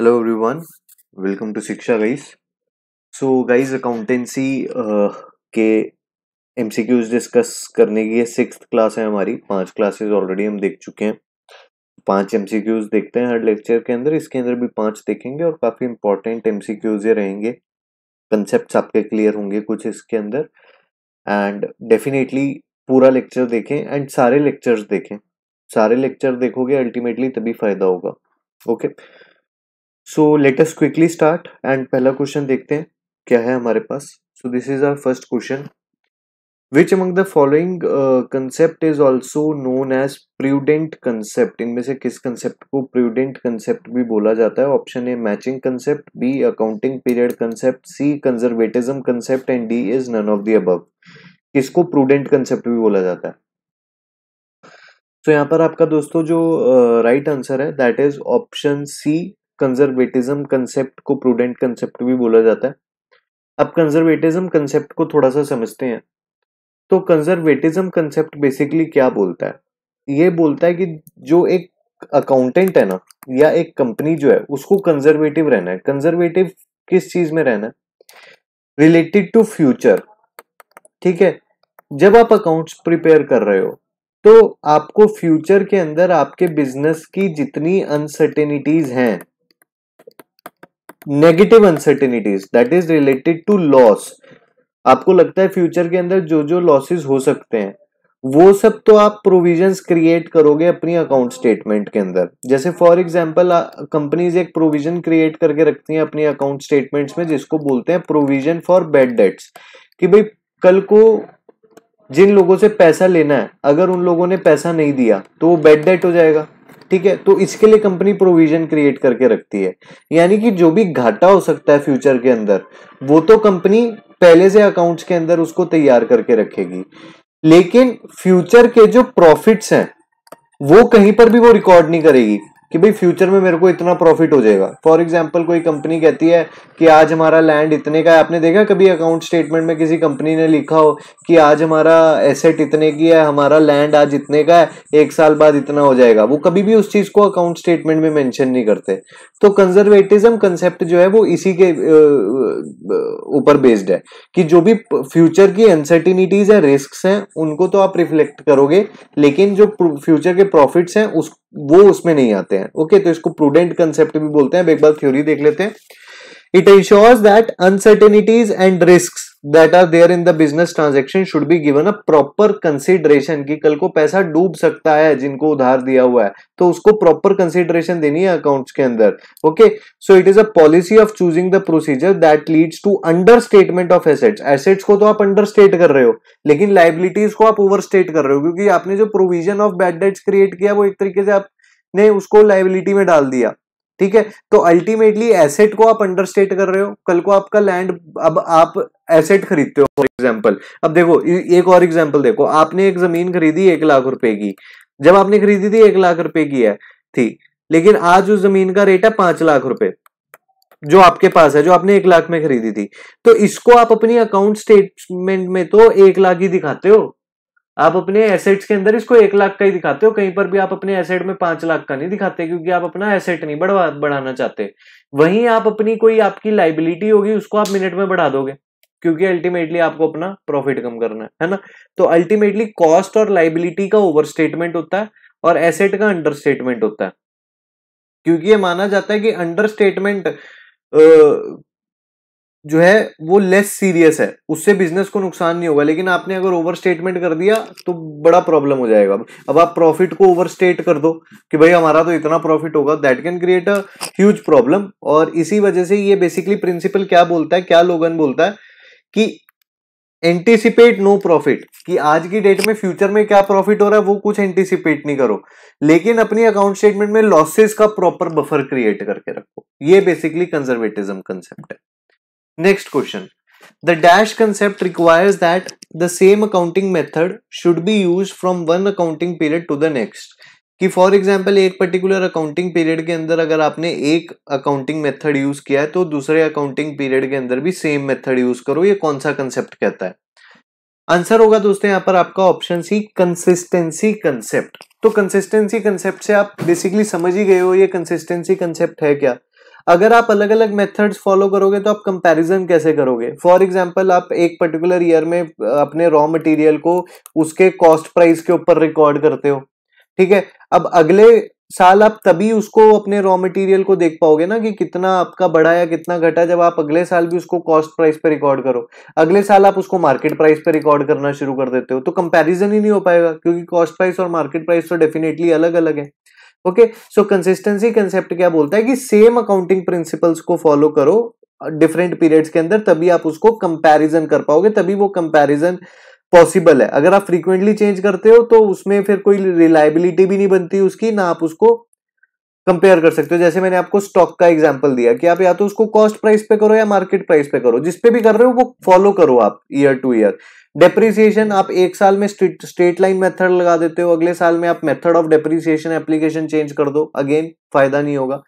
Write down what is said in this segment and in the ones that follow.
Hello everyone welcome to Shiksha guys so guys accountancy के एम discuss करने की सिक्स क्लास है हमारी पांच क्लासेस ऑलरेडी हम देख चुके हैं पांच एमसीक्यूज देखते हैं हर लेक्चर के अंदर इसके अंदर भी पांच देखेंगे और काफ़ी इंपॉर्टेंट एम ये रहेंगे कंसेप्ट आपके क्लियर होंगे कुछ इसके अंदर एंड डेफिनेटली पूरा लेक्चर देखें एंड सारे लेक्चर्स देखें सारे लेक्चर देखोगे अल्टीमेटली तभी फायदा होगा okay okay? So let quickly start and पहला क्वेश्चन देखते हैं क्या है हमारे पास so this is our first question which among the following concept is also known as prudent concept इनमें से किस कंसेप्ट को प्रूडेंट कंसेप्ट भी बोला जाता है option A matching concept B accounting period concept C conservatism concept and D is none of the above किसको prudent concept भी बोला जाता है तो so, यहाँ पर आपका दोस्तों जो राइट uh, आंसर है that is option C conservatism concept को प्रूडेंट कंसेप्ट भी बोला जाता है अब कंजर्वेटिज्म कंसेप्ट को थोड़ा सा समझते हैं तो कंजर्वेटिज्म कंसेप्ट बेसिकली क्या बोलता है ये बोलता है कि जो एक अकाउंटेंट है ना या एक कंपनी जो है उसको कंजर्वेटिव रहना है कंजर्वेटिव किस चीज में रहना है रिलेटेड टू फ्यूचर ठीक है जब आप अकाउंट्स प्रिपेयर कर रहे हो तो आपको फ्यूचर के अंदर आपके बिजनेस की जितनी अनसर्टेनिटीज हैं negative uncertainties that is related to loss आपको लगता है फ्यूचर के अंदर जो जो लॉसेस हो सकते हैं वो सब तो आप प्रोविजंस क्रिएट करोगे अपनी अकाउंट स्टेटमेंट के अंदर जैसे फॉर एग्जांपल कंपनीज एक प्रोविजन क्रिएट करके रखती हैं अपनी अकाउंट स्टेटमेंट्स में जिसको बोलते हैं प्रोविजन फॉर बेड डेट्स कि भाई कल को जिन लोगों से पैसा लेना है अगर उन लोगों ने पैसा नहीं दिया तो वो बेड डेट हो जाएगा ठीक है तो इसके लिए कंपनी प्रोविजन क्रिएट करके रखती है यानी कि जो भी घाटा हो सकता है फ्यूचर के अंदर वो तो कंपनी पहले से अकाउंट्स के अंदर उसको तैयार करके रखेगी लेकिन फ्यूचर के जो प्रॉफिट्स हैं वो कहीं पर भी वो रिकॉर्ड नहीं करेगी कि भाई फ्यूचर में मेरे को इतना प्रॉफिट हो जाएगा फॉर एग्जाम्पल कोई कंपनी कहती है कि आज हमारा लैंड इतने का है आपने देखा कभी अकाउंट स्टेटमेंट में किसी कंपनी ने लिखा हो कि आज हमारा एसेट इतने की है हमारा लैंड आज इतने का है एक साल बाद इतना हो जाएगा वो कभी भी उस चीज को अकाउंट स्टेटमेंट में मैंशन नहीं करते तो कंजर्वेटिज्म कंसेप्ट जो है वो इसी के ऊपर बेस्ड है कि जो भी फ्यूचर की अनसर्टिनिटीज है रिस्क है उनको तो आप रिफ्लेक्ट करोगे लेकिन जो फ्यूचर के प्रॉफिट्स हैं उस वो उसमें नहीं आते हैं ओके तो इसको प्रूडेंट कंसेप्ट भी बोलते हैं अब एक बार थ्योरी देख लेते हैं it ensures that uncertainties and risk that are there in the business transaction should be given a proper consideration की कल को पैसा डूब सकता है जिनको उधार दिया हुआ है तो उसको प्रॉपर कंसिडरेशन देनी है अकाउंट के अंदर okay so it is a policy of choosing the procedure that leads to under statement of assets assets को तो आप अंडर स्टेट कर रहे हो लेकिन लाइबिलिटीज को आप ओवर स्टेट कर रहे हो क्योंकि आपने जो provision of bad debts create किया वो एक तरीके से आप ने उसको लाइबिलिटी में डाल दिया ठीक है तो अल्टीमेटली एसेट को आप अंडरस्टेट कर रहे हो कल को आपका लैंड अब आप एसेट खरीदते हो फॉर एग्जाम्पल अब देखो एक और एग्जाम्पल देखो आपने एक जमीन खरीदी एक लाख रुपए की जब आपने खरीदी थी एक लाख रुपए की है थी लेकिन आज उस जमीन का रेट है पांच लाख रुपए जो आपके पास है जो आपने एक लाख में खरीदी थी तो इसको आप अपनी अकाउंट स्टेटमेंट में तो एक लाख ही दिखाते हो आप अपने एसेट्स के अंदर इसको एक लाख का ही दिखाते हो कहीं पर भी आप अपने एसेट में पांच लाख का नहीं दिखाते क्योंकि आप अपना एसेट नहीं बढ़वा बढ़ाना चाहते वहीं आप अपनी कोई आपकी लाइबिलिटी होगी उसको आप मिनट में बढ़ा दोगे क्योंकि अल्टीमेटली आपको अपना प्रॉफिट कम करना है है ना तो अल्टीमेटली कॉस्ट और लाइबिलिटी का ओवर स्टेटमेंट होता है और एसेट का अंडर स्टेटमेंट होता है क्योंकि ये माना जाता है कि अंडर स्टेटमेंट जो है वो लेस सीरियस है उससे बिजनेस को नुकसान नहीं होगा लेकिन आपने अगर ओवर स्टेटमेंट कर दिया तो बड़ा प्रॉब्लम हो जाएगा अब आप प्रॉफिट को ओवर स्टेट कर दो कि भाई हमारा तो इतना प्रॉफिट होगा that can create a huge problem और इसी वजह से ये बेसिकली प्रिंसिपल क्या बोलता है क्या लोगन बोलता है कि एंटिसिपेट नो प्रॉफिट कि आज की डेट में फ्यूचर में क्या प्रॉफिट हो रहा है वो कुछ एंटिसिपेट नहीं करो लेकिन अपनी अकाउंट स्टेटमेंट में लॉसेस का प्रॉपर बफर क्रिएट करके रखो ये बेसिकली कंजर्वेटिज्म कंसेप्ट है Next question. The dash concept requires that the same accounting method should be used from one accounting period to the next. कि फॉर एग्जाम्पल एक particular accounting period के अंदर अगर आपने एक अकाउंटिंग मेथड यूज किया है तो दूसरे अकाउंटिंग पीरियड के अंदर भी सेम मेथड यूज करो ये कौन सा कंसेप्ट कहता है आंसर होगा दोस्तों यहाँ पर आपका ऑप्शन सी कंसिस्टेंसी कंसेप्ट तो कंसिस्टेंसी कंसेप्ट से आप बेसिकली समझ ही गए हो ये कंसिस्टेंसी कंसेप्ट है क्या अगर आप अलग अलग मेथड्स फॉलो करोगे तो आप कंपैरिजन कैसे करोगे फॉर एग्जांपल आप एक पर्टिकुलर ईयर में अपने रॉ मटेरियल को उसके कॉस्ट प्राइस के ऊपर रिकॉर्ड करते हो ठीक है अब अगले साल आप तभी उसको अपने रॉ मटेरियल को देख पाओगे ना कि कितना आपका बढ़ा या कितना घटा जब आप अगले साल भी उसको कॉस्ट प्राइस पे रिकॉर्ड करो अगले साल आप उसको मार्केट प्राइस पे रिकॉर्ड करना शुरू कर देते हो तो कंपैरिजन ही नहीं हो पाएगा क्योंकि कॉस्ट प्राइस और मार्केट प्राइस तो डेफिनेटली अलग अलग है ओके सो कंसिस्टेंसी कंसेप्ट क्या बोलता है कि सेम अकाउंटिंग प्रिंसिपल्स को फॉलो करो डिफरेंट पीरियड्स के अंदर तभी आप उसको कंपैरिजन कर पाओगे तभी वो कंपैरिजन पॉसिबल है अगर आप फ्रीक्वेंटली चेंज करते हो तो उसमें फिर कोई रिलायबिलिटी भी नहीं बनती उसकी ना आप उसको कंपेयर कर सकते हो जैसे मैंने आपको स्टॉक का एग्जाम्पल दिया कि आप या तो उसको कॉस्ट प्राइस पे करो या मार्केट प्राइस पे करो जिसपे भी कर रहे हो वो फॉलो करो आप ईयर टू ईयर डेप्रिसिएशन आप एक साल में स्ट्रेट लाइन मेथड लगा देते हो अगले साल में आप method of depreciation application change कर दो अगेन फायदा नहीं होगा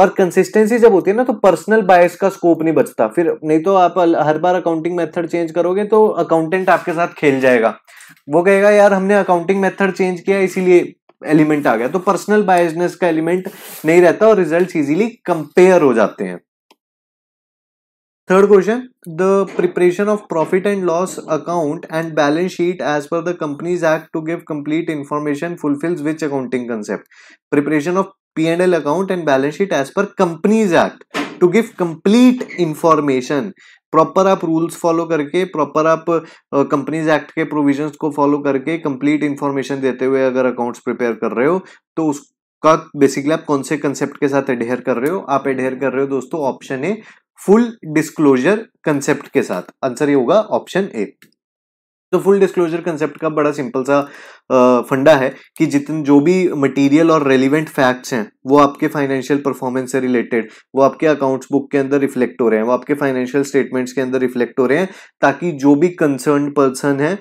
और कंसिस्टेंसी जब होती है ना तो पर्सनल बायस का स्कोप नहीं बचता फिर नहीं तो आप हर बार अकाउंटिंग मेथड चेंज करोगे तो अकाउंटेंट आपके साथ खेल जाएगा वो कहेगा यार हमने अकाउंटिंग मेथड चेंज किया इसीलिए एलिमेंट आ गया तो पर्सनल बायसनेस का एलिमेंट नहीं रहता और रिजल्ट इजीली कंपेयर हो जाते हैं third question the preparation of profit and loss account and balance sheet as per the companies act to give complete information fulfils which accounting concept preparation of P and L account and balance sheet as per companies act to give complete information proper आप rules follow करके proper आप companies act के provisions को follow करके complete information देते हुए अगर accounts prepare कर रहे हो तो उसका बेसिकली आप कौन से कंसेप्ट के साथ एडेयर कर रहे हो आप एडेयर कर रहे हो दोस्तों option A full disclosure concept के साथ आंसर ये होगा ऑप्शन ए तो फुल डिस्क्लोजर कंसेप्ट का बड़ा सिंपल सा फंडा है कि जितने जो भी मटेरियल और रेलिवेंट फैक्ट्स हैं वो आपके फाइनेंशियल परफॉर्मेंस से रिलेटेड वो आपके अकाउंट्स बुक के अंदर रिफ्लेक्ट हो रहे हैं वो आपके फाइनेंशियल स्टेटमेंट्स के अंदर रिफ्लेक्ट हो रहे हैं ताकि जो भी कंसर्न पर्सन है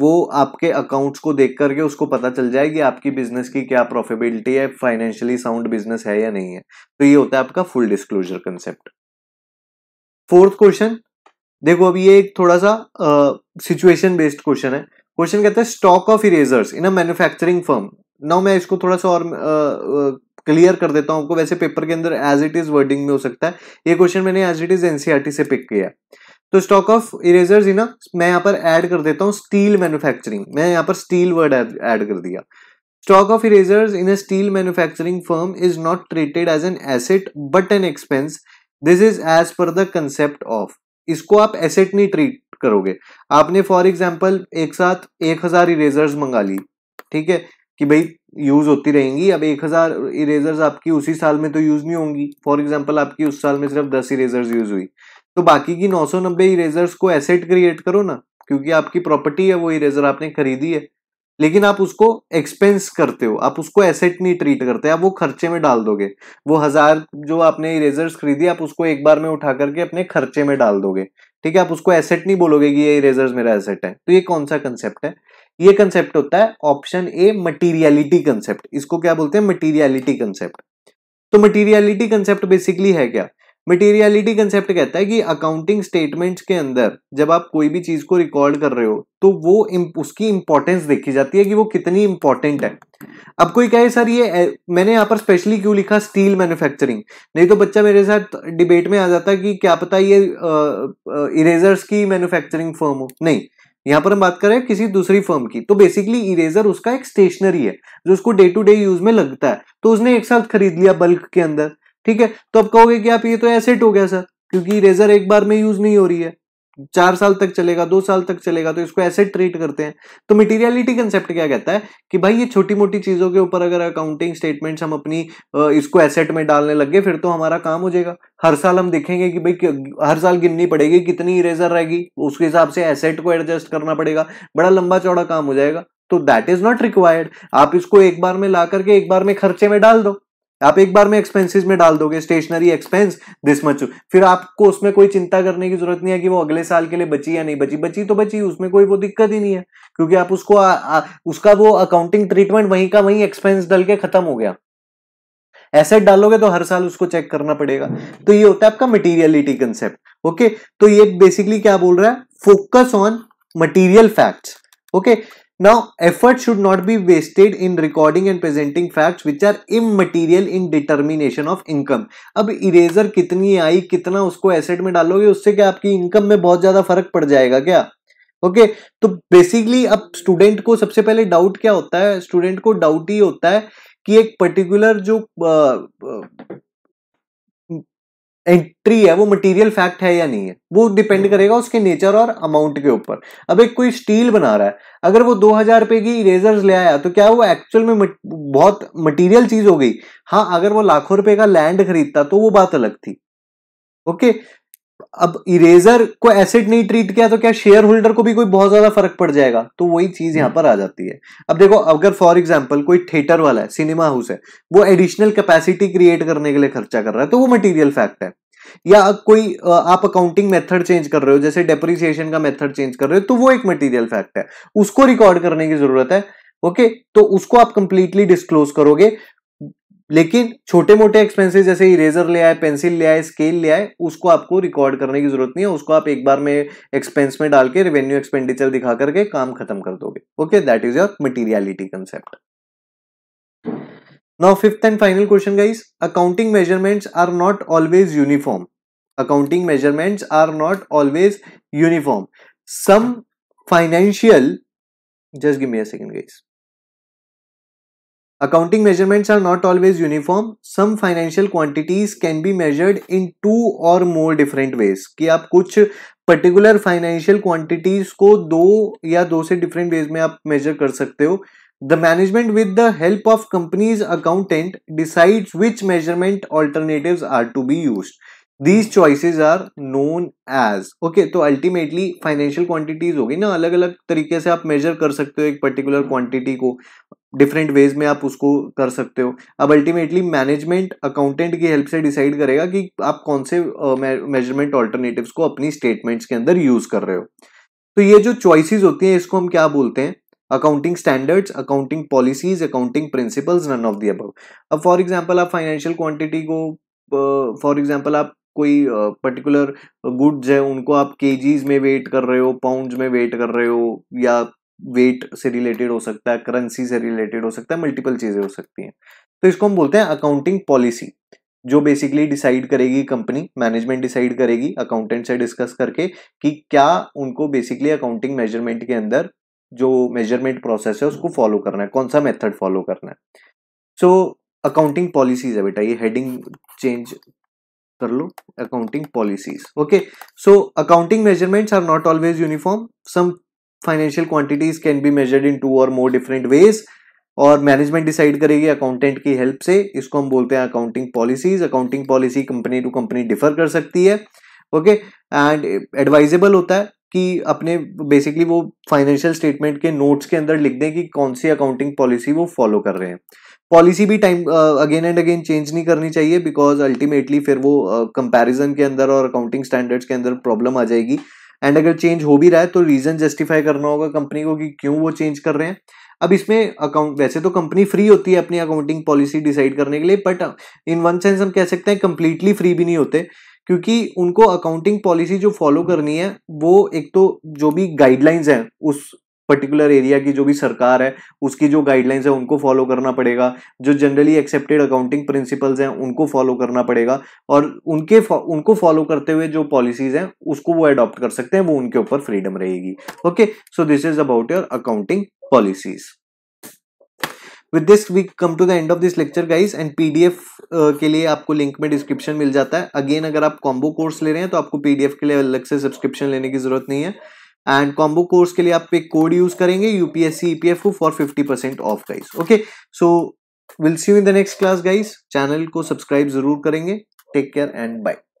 वो आपके अकाउंट्स को देख करके उसको पता चल जाए कि आपकी बिजनेस की क्या प्रॉफिटेबिलिटी है फाइनेंशियली साउंड बिजनेस है या नहीं है तो ये होता है आपका full disclosure concept fourth question देखो अभी ये एक थोड़ा सा सिचुएशन बेस्ड क्वेश्चन है क्वेश्चन कहता है stock of erasers in a manufacturing firm now मैं इसको थोड़ा सा और क्लियर uh, uh, कर देता हूं आपको वैसे पेपर के अंदर एज इट इज वर्डिंग में हो सकता है ये क्वेश्चन मैंने एज इट इज एनसीआरटी से पिक किया तो स्टॉक ऑफ इरेजर्स इन मैं यहाँ पर ऐड कर देता हूँ स्टील मैन्युफैक्चरिंग मैं यहाँ पर स्टील वर्ड ऐड कर दिया stock of erasers in a steel manufacturing firm is not treated as an asset but an expense this is as per the concept of इसको आप एसेट नहीं ट्रीट करोगे आपने फॉर एग्जाम्पल एक साथ एक हजार इरेजर्स मंगा ली ठीक है कि भाई यूज होती रहेंगी अब एक हजार इरेजर्स आपकी उसी साल में तो यूज नहीं होंगी फॉर एग्जाम्पल आपकी उस साल में सिर्फ दस इरेजर्स यूज हुई तो बाकी की नौ सौ नब्बे इरेजर्स को एसेट क्रिएट करो ना क्योंकि आपकी प्रॉपर्टी है वो इरेजर आपने खरीदी है लेकिन आप उसको एक्सपेंस करते हो आप उसको एसेट नहीं ट्रीट करते आप वो खर्चे में डाल दोगे वो हजार जो आपने इरेजर्स खरीदी आप उसको एक बार में उठा करके अपने खर्चे में डाल दोगे ठीक है आप उसको एसेट नहीं बोलोगे कि ये इरेजर्स मेरा एसेट है तो ये कौन सा कंसेप्ट है ये कंसेप्ट होता है ऑप्शन ए मटीरियलिटी कंसेप्ट इसको क्या बोलते हैं मटीरियलिटी कंसेप्ट तो मटीरियलिटी कंसेप्ट बेसिकली है क्या मटेरियलिटी कंसेप्ट कहता है कि अकाउंटिंग स्टेटमेंट्स के अंदर जब आप कोई भी चीज को रिकॉर्ड कर रहे हो तो वो उसकी इंपॉर्टेंस देखी जाती है कि वो कितनी इंपॉर्टेंट है अब कोई कहे सर ये मैंने यहाँ पर स्पेशली क्यों लिखा स्टील मैन्युफैक्चरिंग नहीं तो बच्चा मेरे साथ डिबेट में आ जाता कि क्या पता ये इरेजर्स की मैन्युफैक्चरिंग फर्म हो नहीं यहाँ पर हम बात कर रहे हैं किसी दूसरी फर्म की तो बेसिकली इरेजर उसका एक स्टेशनरी है जो उसको डे टू डे यूज में लगता है तो उसने एक साथ खरीद लिया बल्क के अंदर ठीक है तो अब कहोगे कि आप ये तो एसेट हो गया सर क्योंकि इरेजर एक बार में यूज नहीं हो रही है चार साल तक चलेगा दो साल तक चलेगा तो इसको एसेट ट्रीट करते हैं तो मटेरियलिटी कंसेप्ट क्या कहता है कि भाई ये छोटी मोटी चीजों के ऊपर अगर अकाउंटिंग स्टेटमेंट्स हम अपनी इसको एसेट में डालने लग गए फिर तो हमारा काम हो जाएगा हर साल हम देखेंगे कि भाई हर साल गिननी पड़ेगी कितनी इरेजर रहेगी उसके हिसाब से एसेट को एडजस्ट करना पड़ेगा बड़ा लंबा चौड़ा काम हो जाएगा तो दैट इज नॉट रिक्वायर्ड आप इसको एक बार में ला करके एक बार में खर्चे में डाल दो आप एक बार में एक्सपेंसेस में डाल दोगे स्टेशनरी एक्सपेंस दिस मच फिर आपको उसमें कोई चिंता करने की जरूरत नहीं है कि वो अगले साल के लिए बची या नहीं बची बची तो बची उसमें कोई वो दिक्कत ही नहीं है क्योंकि आप उसको आ, आ, उसका वो अकाउंटिंग ट्रीटमेंट वहीं का वहीं एक्सपेंस डल के खत्म हो गया एसेट डालोगे तो हर साल उसको चेक करना पड़ेगा तो ये होता है आपका मटीरियलिटी कंसेप्ट ओके तो ये बेसिकली क्या बोल रहा है focus on material facts okay Now, effort should not be wasted in recording and presenting facts which are immaterial in determination of income. अब इरेजर कितनी आई कितना उसको एसेट में डालोगे उससे क्या आपकी इनकम में बहुत ज्यादा फर्क पड़ जाएगा क्या ओके okay, तो बेसिकली अब स्टूडेंट को सबसे पहले डाउट क्या होता है स्टूडेंट को डाउट ही होता है कि एक पर्टिकुलर जो एंट्री है वो मटेरियल फैक्ट है या नहीं है वो डिपेंड hmm. करेगा उसके नेचर और अमाउंट के ऊपर अब एक कोई स्टील बना रहा है अगर वो दो हजार रुपए की इरेजर ले आया तो क्या वो एक्चुअल में मत, बहुत मटेरियल चीज हो गई हाँ अगर वो लाखों रुपए का लैंड खरीदता तो वो बात अलग थी ओके okay? अब इरेजर को एसेट नहीं ट्रीट किया तो क्या शेयर होल्डर को भी कोई बहुत ज्यादा फर्क पड़ जाएगा तो वही चीज यहां पर आ जाती है अब देखो अगर फॉर एग्जाम्पल कोई थिएटर वाला है सिनेमा हाउस है वो एडिशनल कैपेसिटी क्रिएट करने के लिए खर्चा कर रहा है तो वो मटेरियल फैक्ट है या कोई आप अकाउंटिंग मेथड चेंज कर रहे हो जैसे डेप्रिसिएशन का मेथड चेंज कर रहे हो तो वो एक मटेरियल फैक्ट है उसको रिकॉर्ड करने की जरूरत है ओके okay, तो उसको आप कंप्लीटली डिस्क्लोज करोगे लेकिन छोटे मोटे एक्सपेंसेस जैसे इरेजर ले आए पेंसिल ले आए स्केल ले आए उसको आपको रिकॉर्ड करने की जरूरत नहीं है उसको आप एक बार में एक्सपेंस में डाल के रेवेन्यू एक्सपेंडिचर दिखा करके काम खत्म कर दोगे okay that is your materiality concept now fifth and final question guys accounting measurements are not always uniform accounting measurements are not always uniform some financial just give me a second guys Accounting measurements are not always uniform. Some financial quantities can be measured in two or more different ways. कि आप कुछ particular financial quantities को दो या दो से different ways में आप मेजर कर सकते हो the management with the help of companies accountant decides which measurement alternatives are to be used these choices are known as okay तो अल्टीमेटली फाइनेंशियल क्वांटिटीज होगी ना अलग अलग तरीके से आप मेजर कर सकते हो एक पर्टिकुलर क्वांटिटी hmm. को डिफरेंट वेज में आप उसको कर सकते हो अब अल्टीमेटली मैनेजमेंट अकाउंटेंट की हेल्प से डिसाइड करेगा कि आप कौन से मेजरमेंट uh, ऑल्टरनेटिव को अपनी स्टेटमेंट्स के अंदर यूज कर रहे हो तो ये जो चॉइसिस होती हैं इसको हम क्या बोलते हैं accounting standards accounting policies accounting principles none of the अब अब फॉर एग्जाम्पल आप फाइनेंशियल क्वांटिटी को फॉर uh, एग्जाम्पल आप कोई पर्टिकुलर गुड्स है उनको आप केजीज में वेट कर रहे हो पाउंड में वेट कर रहे हो या वेट से रिलेटेड हो सकता है करेंसी से रिलेटेड हो सकता है मल्टीपल चीजें हो सकती हैं तो इसको हम बोलते हैं अकाउंटिंग पॉलिसी जो बेसिकली डिसाइड करेगी कंपनी मैनेजमेंट डिसाइड करेगी अकाउंटेंट से डिस्कस करके कि क्या उनको बेसिकली अकाउंटिंग मेजरमेंट के अंदर जो मेजरमेंट प्रोसेस है उसको फॉलो करना है कौन सा मेथड फॉलो करना है सो अकाउंटिंग पॉलिसीज है बेटा ये हेडिंग चेंज कर लो accounting policies okay so accounting measurements are not always uniform some financial quantities can be measured in two or more different ways और मैनेजमेंट डिसाइड करेगी accountant की हेल्प से इसको हम बोलते हैं accounting policies accounting policy company to company differ कर सकती है ओके एंड एडवाइजेबल होता है कि अपने बेसिकली वो फाइनेंशियल स्टेटमेंट के नोट्स के अंदर लिख दें कि कौन सी अकाउंटिंग पॉलिसी वो फॉलो कर रहे हैं पॉलिसी भी time again and again change नहीं करनी चाहिए बिकॉज अल्टीमेटली फिर वो कंपैरिजन uh, के अंदर और अकाउंटिंग स्टैंडर्ड्स के अंदर प्रॉब्लम आ जाएगी एंड अगर चेंज हो भी रहा है तो रीजन जस्टिफाई करना होगा कंपनी को कि क्यों वो चेंज कर रहे हैं अब इसमें अकाउंट वैसे तो कंपनी फ्री होती है अपनी अकाउंटिंग पॉलिसी डिसाइड करने के लिए बट इन वन सेंस हम कह सकते हैं कंप्लीटली फ्री भी नहीं होते क्योंकि उनको अकाउंटिंग पॉलिसी जो फॉलो करनी है वो एक तो जो भी गाइडलाइंस हैं उस पर्टिकुलर एरिया की जो भी सरकार है उसकी जो गाइडलाइंस है उनको फॉलो करना पड़ेगा जो जनरली एक्सेप्टेड अकाउंटिंग प्रिंसिपल्स हैं उनको फॉलो करना पड़ेगा और उनके उनको फॉलो करते हुए जो पॉलिसीज हैं उसको वो अडॉप्ट कर सकते हैं वो उनके ऊपर फ्रीडम रहेगी okay so this is about your accounting policies with this we come to the end of this lecture guys and PDF के लिए आपको लिंक में डिस्क्रिप्शन मिल जाता है अगेन अगर आप कॉम्बो कोर्स ले रहे हैं तो आपको पीडीएफ के लिए अलग से सब्सक्रिप्शन लेने की जरूरत नहीं है एंड कॉम्बो कोर्स के लिए आप एक कोड यूज करेंगे यूपीएससी ईपीएफ e को for fifty percent of guys okay so will see you in the next class guys channel को सब्सक्राइब जरूर करेंगे टेक केयर एंड बाय